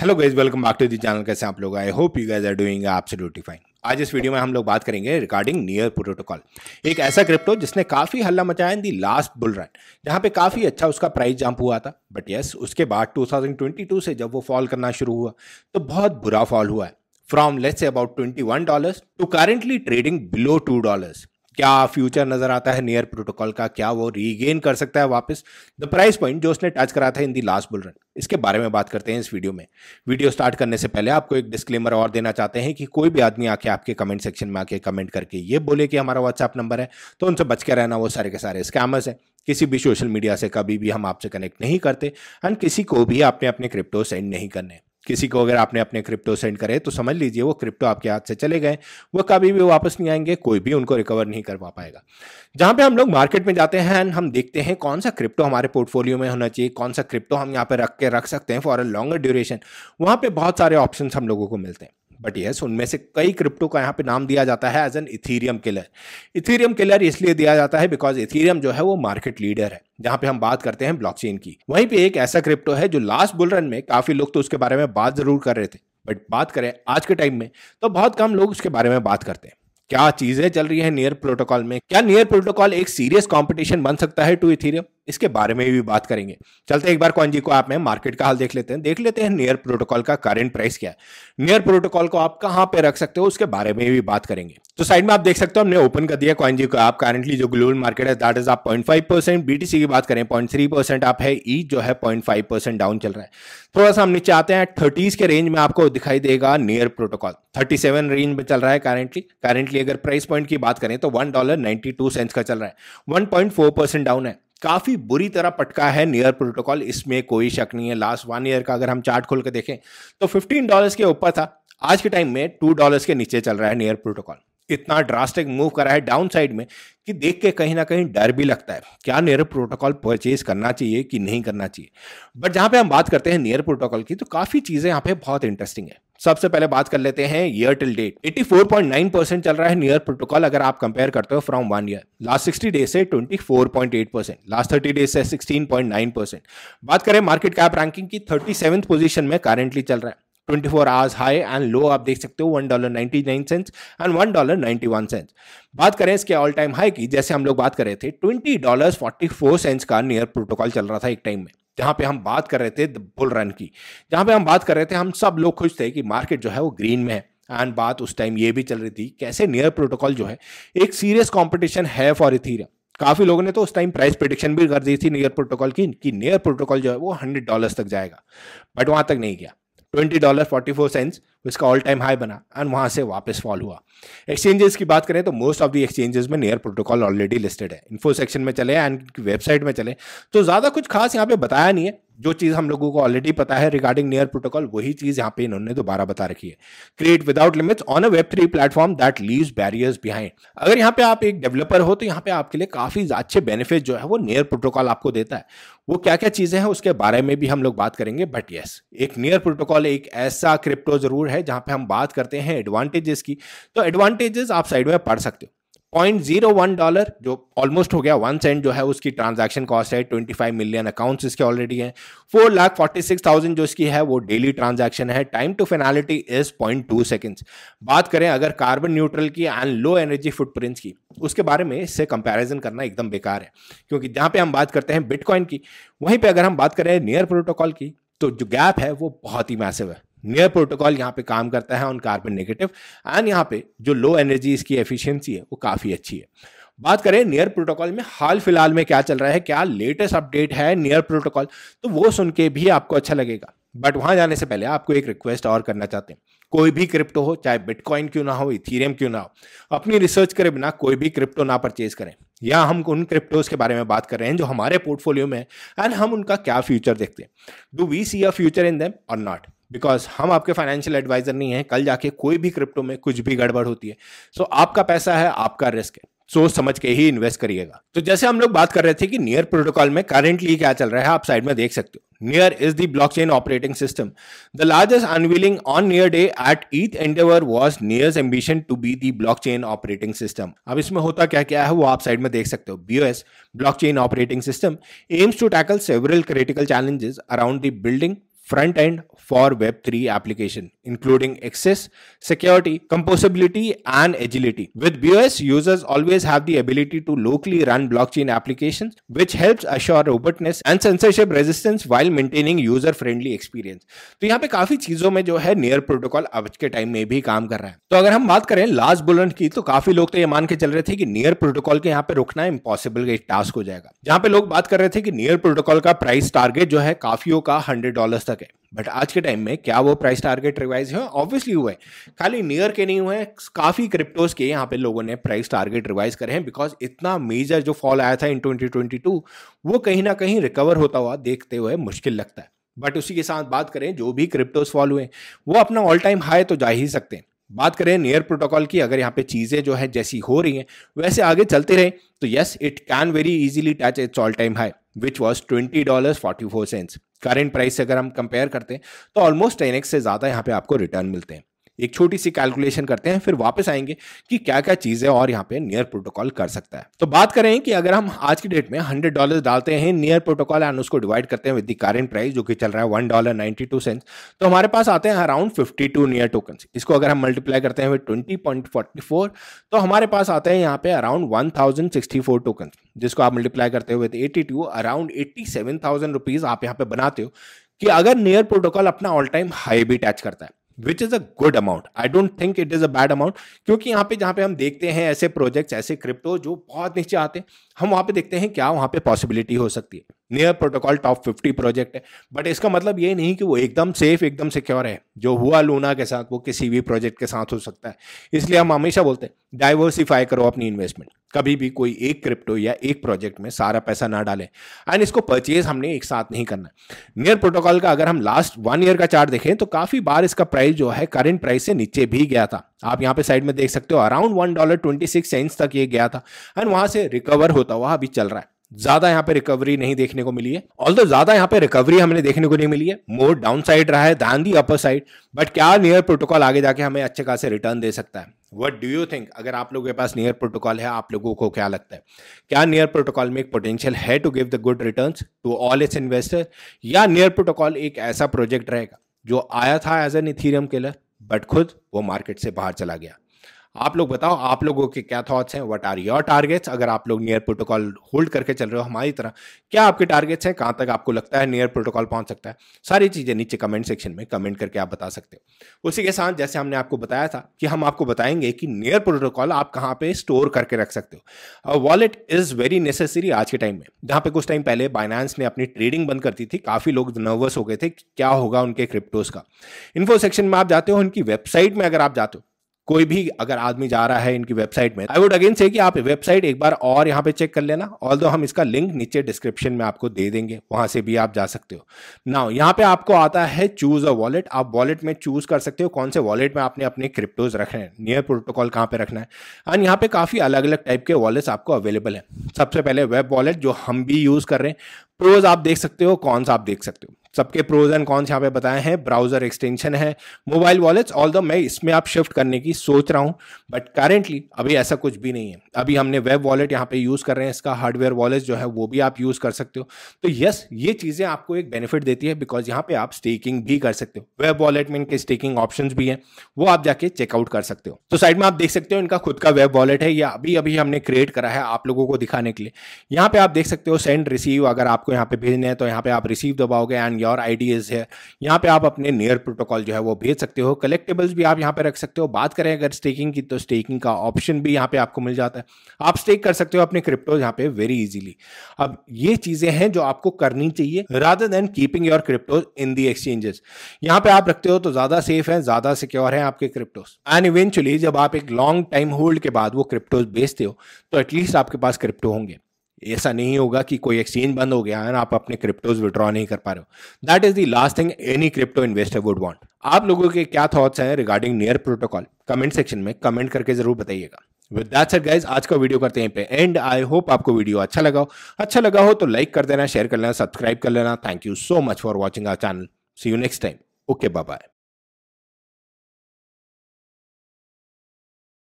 hello guys welcome back to the channel कैसे आप लोग I hope you guys are doing absolutely fine आज इस वीडियो में हम लोग बात करेंगे रिगार्डिंग नियर प्रोटोकॉल एक ऐसा क्रिप्टो जिसने काफ़ी हल्ला मचाया in the last bull run जहां पे काफ़ी अच्छा उसका प्राइस जंप हुआ था बट यस उसके बाद 2022 से जब वो फॉल करना शुरू हुआ तो बहुत बुरा फॉल हुआ है from let's about twenty one dollars to currently trading below two dollars क्या फ्यूचर नजर आता है नियर प्रोटोकॉल का क्या वो रीगेन कर सकता है वापस द प्राइस पॉइंट जो उसने टच करा था in the last bull run इसके बारे में बात करते हैं इस वीडियो में वीडियो स्टार्ट करने से पहले आपको एक डिस्क्लेमर और देना चाहते हैं कि कोई भी आदमी आके आपके कमेंट सेक्शन में आके कमेंट करके ये बोले कि हमारा व्हाट्सअप नंबर है तो उनसे बच के रहना वो सारे के सारे स्कैमर्स हैं किसी भी सोशल मीडिया से कभी भी हम आपसे कनेक्ट नहीं करते एंड किसी को भी आपने अपने क्रिप्टो सेंड नहीं करने किसी को अगर आपने अपने क्रिप्टो सेंड करे तो समझ लीजिए वो क्रिप्टो आपके हाथ से चले गए वो कभी भी वापस नहीं आएंगे कोई भी उनको रिकवर नहीं करवा पाएगा जहाँ पे हम लोग मार्केट में जाते हैं एंड हम देखते हैं कौन सा क्रिप्टो हमारे पोर्टफोलियो में होना चाहिए कौन सा क्रिप्टो हम यहाँ पे रख के रख सकते हैं फॉर अ लॉन्गर ड्यूरेशन वहाँ पर बहुत सारे ऑप्शन हम लोगों को मिलते हैं बट यस उनमें से कई क्रिप्टो का यहाँ पे नाम दिया जाता है as an Ethereum killer Ethereum killer इसलिए दिया जाता है बिकॉज इथीरियम जो है वो मार्केट लीडर है जहां पे हम बात करते हैं ब्लॉकचेन की वहीं पे एक ऐसा क्रिप्टो है जो लास्ट बुलरन में काफी लोग तो उसके बारे में बात जरूर कर रहे थे बट बात करें आज के टाइम में तो बहुत कम लोग उसके बारे में बात करते हैं क्या चीजें चल रही है नियर प्रोटोकॉल में क्या नियर प्रोटोकॉल एक सीरियस कॉम्पिटिशन बन सकता है टू इथीरियम इसके बारे में भी बात करेंगे चलते एक बार कौन जी को आप में मार्केट का हाल देख लेते हैं देख लेते हैं नियर प्रोटोकॉल का करंट प्राइस क्या है नियर प्रोटोकॉल को आप कहां पे रख सकते हो उसके बारे में भी बात करेंगे तो साइड में आप देख सकते हो हमने ओपन कर दिया कॉइन जी को आप करंटली जो ग्लोबल मार्केट है दैट इज आप पॉइंट फाइव परसेंट बीटीसी की बात करें पॉइंट थ्री परसेंट आप है ई e, जो है पॉइंट फाइव परसेंट डाउन चल रहा है थोड़ा सा हम नीचे आते हैं थर्टीज के रेंज में आपको दिखाई देगा Near protocol thirty seven range में चल रहा है करेंटली करेंटली अगर प्राइस पॉइंट की बात करें तो one dollar ninety two cents का चल रहा है one point four percent down है काफ़ी बुरी तरह पटका है नियर प्रोटोकॉल इसमें कोई शक नहीं है लास्ट वन ईयर का अगर हम चार्ट खोल के देखें तो फिफ्टीन डॉलर्स के ऊपर था आज के टाइम में टू डॉलर्स के नीचे चल रहा है नियर प्रोटोकॉल इतना ड्रास्टिक मूव करा है डाउन साइड में कि देख के कहीं ना कहीं डर भी लगता है क्या नियर प्रोटोकॉल परचेज करना चाहिए कि नहीं करना चाहिए बट जहाँ पे हम बात करते हैं नियर प्रोटोकॉल की तो काफ़ी चीज़ें यहाँ पे बहुत इंटरेस्टिंग है सबसे पहले बात कर लेते हैं ईयर टिल डेट 84.9 परसेंट चल रहा है नियर प्रोटोकॉल अगर आप कंपेयर करते हो from one year last sixty days से 24.8 परसेंट लास्ट थर्टी डेज से 16.9 परसेंट बात करें मार्केट कैप रैंकिंग की थर्टी पोजिशन में करेंटली चल रहा है twenty four hours high and low आप देख सकते हो one dollar ninety nine cents and one dollar ninety one cents बात करें इसके ऑल टाइम हाई की जैसे हम लोग बात कर रहे थे twenty dollar forty four cents का नियर प्रोटोकॉल चल रहा था एक टाइम में जहां पे हम बात कर रहे थे बुल रन की जहां पे हम बात कर रहे थे हम सब लोग खुश थे कि मार्केट जो है वो ग्रीन में है एंड बात उस टाइम ये भी चल रही थी कैसे नियर प्रोटोकॉल जो है एक सीरियस कॉम्पिटिशन है फॉर इथीरियम काफी लोगों ने तो उस टाइम प्राइस प्रिडिक्शन भी कर दी थी नियर प्रोटोकॉल की कि नियर प्रोटोकॉल जो है वो हंड्रेड डॉलर्स तक जाएगा बट वहां तक नहीं गया twenty dollar forty four cents उसका ऑल टाइम हाई बना एंड वहाँ से वापस फॉल हुआ एक्सचेंजेस की बात करें तो मोस्ट ऑफ द एक्सचेंजेस में नियर प्रोटोकॉल ऑलरेडी लिस्टेड है इन्फो सेक्शन में चले एंड वेबसाइट में चले तो ज़्यादा कुछ खास यहाँ पे बताया नहीं है जो चीज़ हम लोगों को ऑलरेडी पता है रिगार्डिंग नियर प्रोटोकॉल वही चीज़ यहाँ पे इन्होंने दोबारा बता रखी है create without limits on a web three platform that leave barriers behind अगर यहाँ पे आप एक डेवलपर हो तो यहाँ पे आपके लिए काफ़ी अच्छे बेनिफिट जो है वो नियर प्रोटोकॉल आपको देता है वो क्या क्या चीज़ें हैं उसके बारे में भी हम लोग बात करेंगे बट येस एक नियर प्रोटोकॉल एक ऐसा क्रिप्टो ज़रूर है जहां पे हम बात करते हैं एडवांटेजेस की तो एडवांटेजेस आप साइड में पढ़ सकते हो पॉइंट जीरो वन डॉलर जो ऑलमोस्ट हो गया वन सेंट जो है उसकी ट्रांजैक्शन कॉस्ट है ट्वेंटी फाइव मिलियन अकाउंट्स इसके ऑलरेडी हैं four lakh forty six thousand जो इसकी है वो डेली ट्रांजैक्शन है time to finality is point two seconds बात करें अगर कार्बन न्यूट्रल की एंड लो एनर्जी फुटप्रिंट्स की उसके बारे में इससे कंपेरिजन करना एकदम बेकार है क्योंकि जहाँ पर हम बात करते हैं बिटकॉइन की वहीं पर अगर हम बात करें नियर प्रोटोकॉल की तो जो गैप है वो बहुत ही मैसिव है नियर प्रोटोकॉल यहाँ पे काम करता है ऑन कार्बन नेगेटिव एंड यहाँ पे जो लो एनर्जी इसकी एफिशिएंसी है वो काफ़ी अच्छी है बात करें नियर प्रोटोकॉल में हाल फिलहाल में क्या चल रहा है क्या लेटेस्ट अपडेट है नियर प्रोटोकॉल तो वो सुन के भी आपको अच्छा लगेगा बट वहाँ जाने से पहले आपको एक रिक्वेस्ट और करना चाहते हैं कोई भी क्रिप्टो हो चाहे बिटकॉइन क्यों ना हो इथीरियम क्यों ना हो अपनी रिसर्च करे बिना कोई भी क्रिप्टो ना परचेज करें या हम उन क्रिप्टोज के बारे में बात कर रहे हैं जो हमारे पोर्टफोलियो में है एंड हम उनका क्या फ्यूचर देखते हैं do we see a future in them or not because हम आपके फाइनेंशियल एडवाइजर नहीं हैं कल जाके कोई भी क्रिप्टो में कुछ भी गड़बड़ होती है सो so, आपका पैसा है आपका रिस्क है सोच समझ के ही इन्वेस्ट करिएगा तो जैसे हम लोग बात कर रहे थे कि नियर प्रोटोकॉल में करेंटली क्या चल रहा है आप साइड में देख सकते हो Near is the chain operating system the largest unveiling on Near day at ETH एंडेवर was Near ambition to be the block chain operating system अब इसमें होता क्या क्या है वो आप साइड में देख सकते हो B S block chain operating system aims to tackle several critical challenges around the building front end for web three application including access security composability and agility with B S users always have the ability to locally run block chain application which help assure robustness and censorship resistance while maintaining user friendly experience तो यहाँ पे काफी चीजों में जो है Near protocol आज के टाइम में भी काम कर रहा है तो अगर हम बात करें लास्ट बुलेंट की तो काफी लोग तो ये मान के चल रहे थे कि नियर प्रोटोकॉल के यहाँ पे रुकना इम्पॉसिबल एक टास्क हो जाएगा जहाँ पे लोग बात कर रहे थे कि नियर प्रोटोकॉल का प्राइस टारगेट जो है काफियों का हंड्रेड डॉलर तक बट आज के टाइम में क्या वो प्राइस टारगेट रिवाइज हुए ऑब्वियसली हुए खाली नियर के नहीं हुए काफ़ी क्रिप्टोज के यहाँ पे लोगों ने प्राइस टारगेट रिवाइज करे हैं बिकॉज इतना मेजर जो फॉल आया था इन 2022 वो कहीं ना कहीं रिकवर होता हुआ देखते हुए मुश्किल लगता है बट उसी के साथ बात करें जो भी क्रिप्टोज फॉल हुए वो अपना ऑल टाइम हाई तो जा ही सकते हैं बात करें नियर प्रोटोकॉल की अगर यहाँ पे चीज़ें जो है जैसी हो रही हैं वैसे आगे चलते रहे तो yes it can very easily touch its all time high which was twenty dollar forty four cents current price से अगर हम कंपेयर करते हैं तो ऑलमोस्ट टेन से ज़्यादा यहाँ पे आपको रिटर्न मिलते हैं एक छोटी सी कैलकुलेशन करते हैं फिर वापस आएंगे कि क्या क्या चीज़ें और यहाँ पे नियर प्रोटोकॉल कर सकता है तो बात करें कि अगर हम आज की डेट में हंड्रेड डॉलर डालते हैं नियर प्रोटोकॉल एंड उसको डिवाइड करते हैं विद द करेंट प्राइस जो कि चल रहा है one dollar ninety two cents तो हमारे पास आते हैं around fifty two Near token इसको अगर हम मल्टीप्लाई करते हैं ट्वेंटी पॉइंट फोर्टी फोर तो हमारे पास आते हैं यहाँ पे around one thousand sixty four token जिसको आप मल्टीप्लाई करते हुए eighty two around eighty seven thousand rupees आप यहाँ पे बनाते हो कि अगर नियर प्रोटोकॉल अपना ऑल टाइम हाई भी टच करता है which is a good amount I don't think it is a bad amount क्योंकि यहाँ पे जहाँ पे हम देखते हैं ऐसे प्रोजेक्ट्स ऐसे क्रिप्टो जो बहुत नीचे आते हैं हम वहाँ पे देखते हैं क्या वहाँ पे पॉसिबिलिटी हो सकती है Near protocol top fifty project है बट इसका मतलब ये नहीं कि वो एकदम सेफ एकदम सिक्योर है जो हुआ लूना के साथ वो किसी भी प्रोजेक्ट के साथ हो सकता है इसलिए हम हमेशा बोलते हैं डाइवर्सिफाई करो अपनी इन्वेस्टमेंट कभी भी कोई एक क्रिप्टो या एक प्रोजेक्ट में सारा पैसा ना डालें एंड इसको परचेज हमने एक साथ नहीं करना नियर प्रोटोकॉल का अगर हम लास्ट वन ईयर का चार्ट देखें तो काफी बार इसका प्राइस जो है करंट प्राइस से नीचे भी गया था आप यहाँ पे साइड में देख सकते हो around one dollar twenty six cents तक ये गया था एंड वहां से रिकवर होता हुआ अभी चल रहा है ज्यादा यहाँ पे रिकवरी नहीं देखने को मिली है ऑल तो ज्यादा यहाँ पे रिकवरी हमने देखने को नहीं मिली है मोर डाउन साइड रहा है than the upper side but क्या नियर प्रोटोकॉल आगे जाके हमें अच्छे खासे रिटर्न दे सकता है वट डू यू थिंक अगर आप लोगों के पास नियर प्रोटोकॉल है आप लोगों को क्या लगता है क्या नियर प्रोटोकॉल में एक पोटेंशियल है to give the good return to all its investor या नियर प्रोटोकॉल एक ऐसा प्रोजेक्ट रहेगा जो आया था एज एन इथीरियम लिए बट खुद वो मार्केट से बाहर चला गया आप लोग बताओ आप लोगों के क्या थॉट्स हैं व्हाट आर योर टारगेट्स अगर आप लोग नियर प्रोटोकॉल होल्ड करके चल रहे हो हमारी तरह क्या आपके टारगेट्स हैं कहाँ तक आपको लगता है नियर प्रोटोकॉल पहुंच सकता है सारी चीज़ें नीचे कमेंट सेक्शन में कमेंट करके आप बता सकते हो उसी के साथ जैसे हमने आपको बताया था कि हम आपको बताएंगे कि नियर प्रोटोकॉल आप कहाँ पर स्टोर करके रख सकते हो वॉलेट इज़ वेरी नेसेसरी आज के टाइम में जहाँ पे कुछ टाइम पहले बाइनांस ने अपनी ट्रेडिंग बंद करती थी काफ़ी लोग नर्वस हो गए थे क्या होगा उनके क्रिप्टोज का इन्फो सेक्शन में आप जाते हो उनकी वेबसाइट में अगर आप जाते हो कोई भी अगर आदमी जा रहा है इनकी वेबसाइट में आई वुड अगेन से कि आप वेबसाइट एक बार और यहाँ पे चेक कर लेना ऑल हम इसका लिंक नीचे डिस्क्रिप्शन में आपको दे देंगे वहाँ से भी आप जा सकते हो ना यहाँ पे आपको आता है चूज अ वॉलेट आप वॉलेट में चूज कर सकते हो कौन से वॉलेट में आपने अपने क्रिप्टोज रखने हैं नियर प्रोटोकॉल कहाँ पे रखना है एंड यहाँ पे काफ़ी अलग अलग टाइप के वॉलेट्स आपको अवेलेबल है सबसे पहले वेब वॉलेट जो हम भी यूज़ कर रहे हैं प्रोज आप देख सकते हो कौन सा आप देख सकते हो सबके प्रोज एंड कॉन्स यहाँ पे बताए हैं ब्राउजर एक्सटेंशन है मोबाइल वॉलेट्स ऑल द मैं इसमें आप शिफ्ट करने की सोच रहा हूँ बट करेंटली अभी ऐसा कुछ भी नहीं है अभी हमने वेब वॉलेट यहाँ पे यूज़ कर रहे हैं इसका हार्डवेयर वॉलेट जो है वो भी आप यूज़ कर सकते हो तो यस ये चीज़ें आपको एक बेनिफिट देती है बिकॉज यहाँ पे आप स्टेकिंग भी कर सकते हो वेब वॉलेट में इनके स्टेकिंग ऑप्शन भी हैं वो आप जाके चेकआउट कर सकते हो तो साइड में आप देख सकते हो इनका खुद का वेब वॉलेट है या अभी अभी हमने क्रिएट करा है आप लोगों को दिखाने के लिए यहाँ पे आप देख सकते हो सेंड रिसीव अगर आपको यहाँ पे भेजने हैं तो यहाँ पे आप रिसीव दबाओगे एंड योर आइडियाज़ है यहाँ पे आप अपने नियर प्रोटोकॉल जो है वो भेज सकते हो कलेक्टेबल्स भी आप यहाँ पे रख सकते हो बात करें अगर स्टेकिंग की तो स्टेकिंग का ऑप्शन भी यहाँ पे आपको मिल जाता है आप स्टेक कर सकते हो अपने क्रिप्टो यहाँ पे वेरी इजिली अब ये चीज़ें हैं जो आपको करनी चाहिए rather than keeping your crypto in the exchanges यहाँ पे आप रखते हो तो ज़्यादा सेफ है ज़्यादा सिक्योर है आपके क्रिप्टोज एंड इवेंचुअली जब आप एक लॉन्ग टाइम होल्ड के बाद वो क्रिप्टोज बेचते हो तो एटलीस्ट आपके पास क्रिप्टो होंगे ऐसा नहीं होगा कि कोई एक्सचेंज बंद हो गया है ना आप अपने क्रिप्टोज विड्रॉ नहीं कर पा रहे हो that is the last thing any crypto investor would want आप लोगों के क्या थॉट्स हैं regarding NEAR Protocol comment section में कमेंट करके जरूर बताइएगा विद दैट सर गाइज आज का वीडियो करते हैं पे एंड आई होप आपको वीडियो अच्छा लगा हो अच्छा लगा हो तो लाइक कर देना शेयर कर लेना सब्सक्राइब कर लेना thank you so much for watching our channel see you next time okay bye